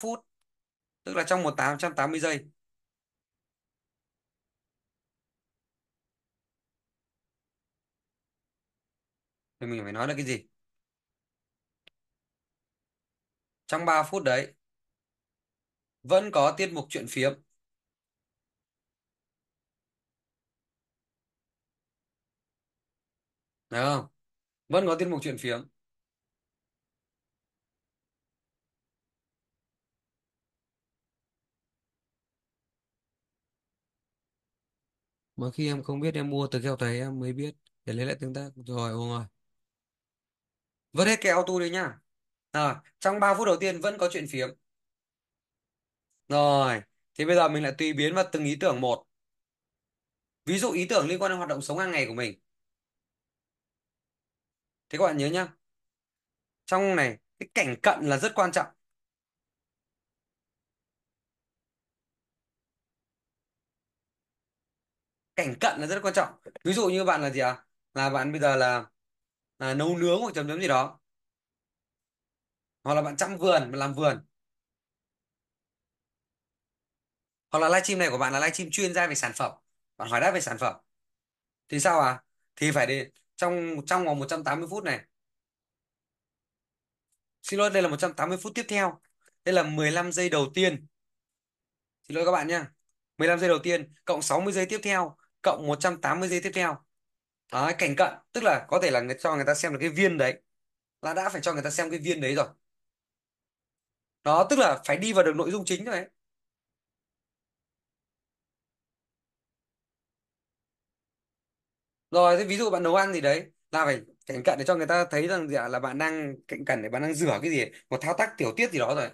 phút tức là trong một 1880 giây thì mình phải nói là cái gì trong 3 phút đấy vẫn có tiết mục chuyện phiếm Đấy không? Vẫn có tiết mục chuyện phiếm. mà khi em không biết em mua từ kẹo thầy em mới biết để lấy lại tương tác rồi ông ơi vớt hết kẹo auto đi nhá à, trong 3 phút đầu tiên vẫn có chuyện phiếm rồi thì bây giờ mình lại tùy biến vào từng ý tưởng một ví dụ ý tưởng liên quan đến hoạt động sống hàng ngày của mình thế các bạn nhớ nhá trong này cái cảnh cận là rất quan trọng cảnh cận là rất quan trọng ví dụ như bạn là gì ạ à? là bạn bây giờ là, là nấu nướng hoặc chấm chấm gì đó hoặc là bạn chăm vườn làm vườn hoặc là livestream này của bạn là livestream chuyên gia về sản phẩm bạn hỏi đáp về sản phẩm thì sao à thì phải đi trong trong vòng 180 phút này xin lỗi đây là 180 phút tiếp theo đây là 15 giây đầu tiên xin lỗi các bạn nhé 15 giây đầu tiên cộng 60 giây tiếp theo cộng 180 giây tiếp theo đấy, cảnh cận tức là có thể là người cho người ta xem được cái viên đấy là đã phải cho người ta xem cái viên đấy rồi đó tức là phải đi vào được nội dung chính rồi rồi thế ví dụ bạn nấu ăn gì đấy là phải cảnh cận để cho người ta thấy rằng gì ạ dạ, là bạn đang cảnh cận để bạn đang rửa cái gì một thao tác tiểu tiết gì đó rồi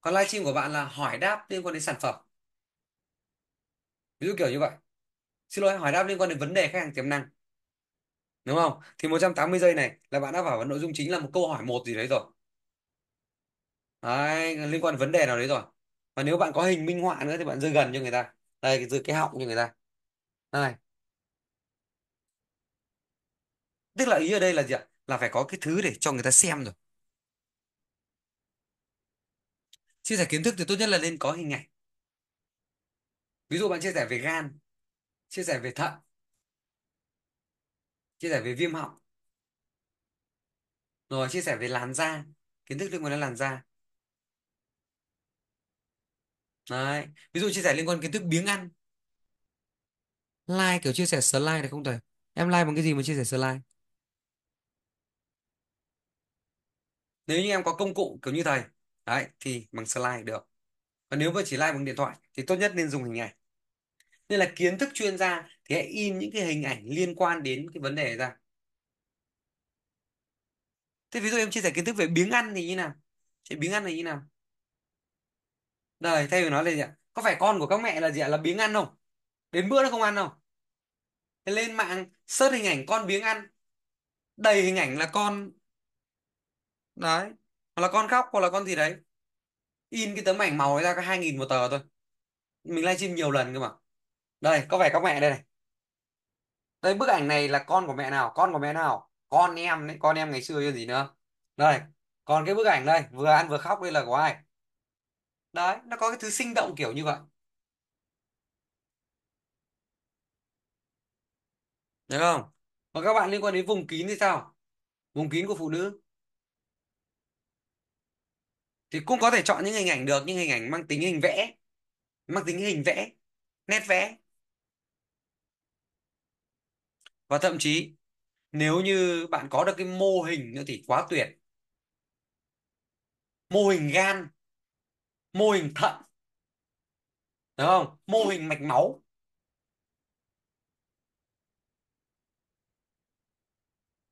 còn livestream của bạn là hỏi đáp liên quan đến sản phẩm ví dụ kiểu như vậy xin lỗi hỏi đáp liên quan đến vấn đề khách hàng tiềm năng đúng không thì 180 giây này là bạn đã bảo vào nội dung chính là một câu hỏi một gì đấy rồi đấy, liên quan đến vấn đề nào đấy rồi và nếu bạn có hình minh họa nữa thì bạn rơi gần cho người ta đây cái cái họng cho người ta này tức là ý ở đây là gì ạ là phải có cái thứ để cho người ta xem rồi chia sẻ kiến thức thì tốt nhất là nên có hình ảnh ví dụ bạn chia sẻ về gan chia sẻ về thận chia sẻ về viêm họng rồi chia sẻ về làn da kiến thức liên quan đến làn da Đấy. ví dụ chia sẻ liên quan kiến thức biếng ăn like kiểu chia sẻ slide này không thầy em like bằng cái gì mà chia sẻ slide nếu như em có công cụ kiểu như thầy đấy thì bằng slide được và nếu mà chỉ like bằng điện thoại thì tốt nhất nên dùng hình ảnh nên là kiến thức chuyên gia thì hãy in những cái hình ảnh liên quan đến cái vấn đề ra thế ví dụ em chia sẻ kiến thức về biếng ăn thì như nào thì biếng ăn là như nào đời thay vì nói là gì ạ có phải con của các mẹ là gì ạ là biếng ăn không đến bữa nó không ăn không thế lên mạng search hình ảnh con biếng ăn đầy hình ảnh là con đấy hoặc là con khóc hoặc là con gì đấy in cái tấm ảnh màu ra có 2.000 một tờ thôi mình livestream nhiều lần cơ mà đây có vẻ các mẹ đây này đây bức ảnh này là con của mẹ nào con của mẹ nào con em đấy con em ngày xưa chứ gì nữa đây còn cái bức ảnh đây vừa ăn vừa khóc đây là của ai đấy nó có cái thứ sinh động kiểu như vậy được không và các bạn liên quan đến vùng kín thì sao vùng kín của phụ nữ thì cũng có thể chọn những hình ảnh được những hình ảnh mang tính hình vẽ mang tính hình vẽ nét vẽ và thậm chí nếu như bạn có được cái mô hình nữa thì quá tuyệt mô hình gan mô hình thận đúng không mô hình mạch máu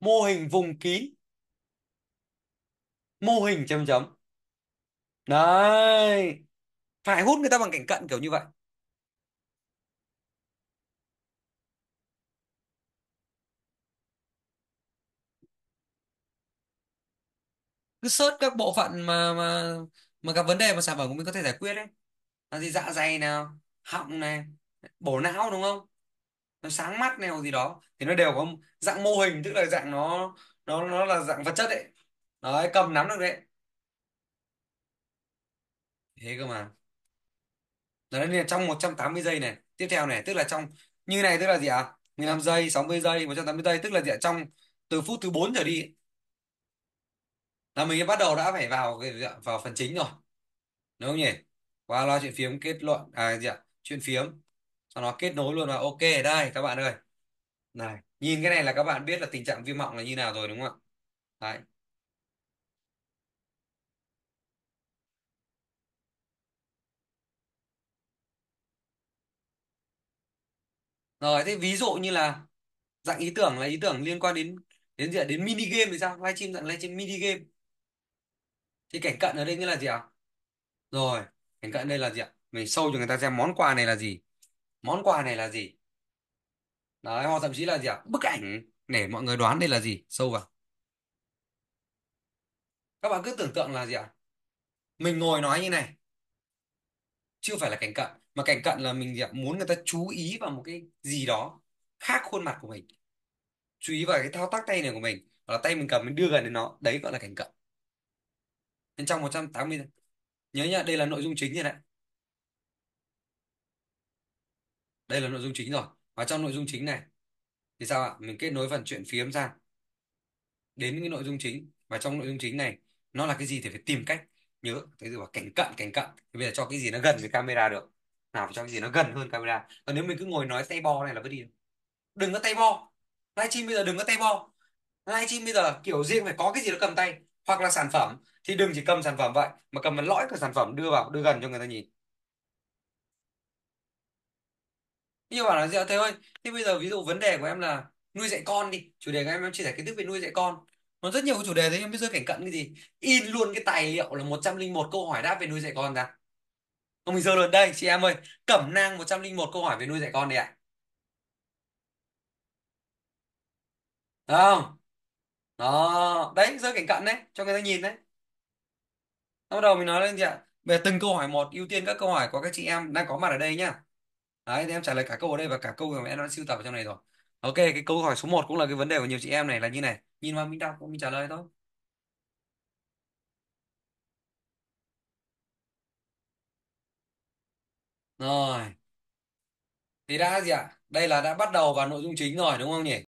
mô hình vùng kín mô hình chấm chấm đấy phải hút người ta bằng cảnh cận kiểu như vậy cứ search các bộ phận mà mà mà gặp vấn đề mà sản phẩm của mình có thể giải quyết đấy là gì dạ dày nào họng này bổ não đúng không nó sáng mắt này gì đó thì nó đều có dạng mô hình tức là dạng nó nó nó là dạng vật chất đấy đấy cầm nắm được đấy thế cơ mà đấy nên là trong 180 giây này tiếp theo này tức là trong như này tức là gì ạ à? 15 giây 60 giây 180 giây tức là gì ạ trong từ phút thứ 4 trở đi là mình bắt đầu đã phải vào cái vào phần chính rồi đúng không nhỉ qua loa chuyện phiếm kết luận à gì ạ chuyện phiếm sau đó kết nối luôn là ok đây các bạn ơi này nhìn cái này là các bạn biết là tình trạng viêm họng là như nào rồi đúng không ạ đấy rồi thế ví dụ như là dạng ý tưởng là ý tưởng liên quan đến đến gì ạ đến mini game thì sao livestream dạng livestream mini game thì cảnh cận ở đây nghĩa là gì ạ rồi cảnh cận đây là gì ạ mình sâu cho người ta xem món quà này là gì món quà này là gì đấy hoặc thậm chí là gì ạ bức ảnh để mọi người đoán đây là gì sâu vào các bạn cứ tưởng tượng là gì ạ mình ngồi nói như này chưa phải là cảnh cận mà cảnh cận là mình muốn người ta chú ý vào một cái gì đó khác khuôn mặt của mình chú ý vào cái thao tác tay này của mình hoặc là tay mình cầm mình đưa gần đến nó đấy gọi là cảnh cận bên trong 180 giây nhớ nhá đây là nội dung chính rồi đấy đây là nội dung chính rồi và trong nội dung chính này thì sao ạ mình kết nối phần chuyện phím ra đến cái nội dung chính và trong nội dung chính này nó là cái gì thì phải tìm cách nhớ thế rồi cảnh cận cảnh cận thì bây giờ cho cái gì nó gần với camera được nào phải cho cái gì nó gần hơn camera còn nếu mình cứ ngồi nói tay bo này là vứt đi đừng có tay bo livestream bây giờ đừng có tay bo livestream bây giờ kiểu riêng phải có cái gì đó cầm tay hoặc là sản phẩm thì đừng chỉ cầm sản phẩm vậy mà cầm một lõi của sản phẩm đưa vào đưa gần cho người ta nhìn như bảo là gì thế ơi thế bây giờ ví dụ vấn đề của em là nuôi dạy con đi chủ đề của em em chia sẻ kiến thức về nuôi dạy con nó rất nhiều chủ đề thế nhưng bây giờ cảnh cận cái gì in luôn cái tài liệu là 101 câu hỏi đáp về nuôi dạy con ra Ông Bình Dương luôn đây chị em ơi Cẩm nang 101 câu hỏi về nuôi dạy con đi ạ Được không đó đấy rơi cảnh cận đấy cho người ta nhìn đấy bắt đầu mình nói lên gì ạ về từng câu hỏi một ưu tiên các câu hỏi của các chị em đang có mặt ở đây nhá đấy thì em trả lời cả câu ở đây và cả câu mà em đã sưu tập ở trong này rồi ok cái câu hỏi số 1 cũng là cái vấn đề của nhiều chị em này là như này nhìn vào mình đọc mình trả lời thôi rồi thì đã gì ạ đây là đã bắt đầu vào nội dung chính rồi đúng không nhỉ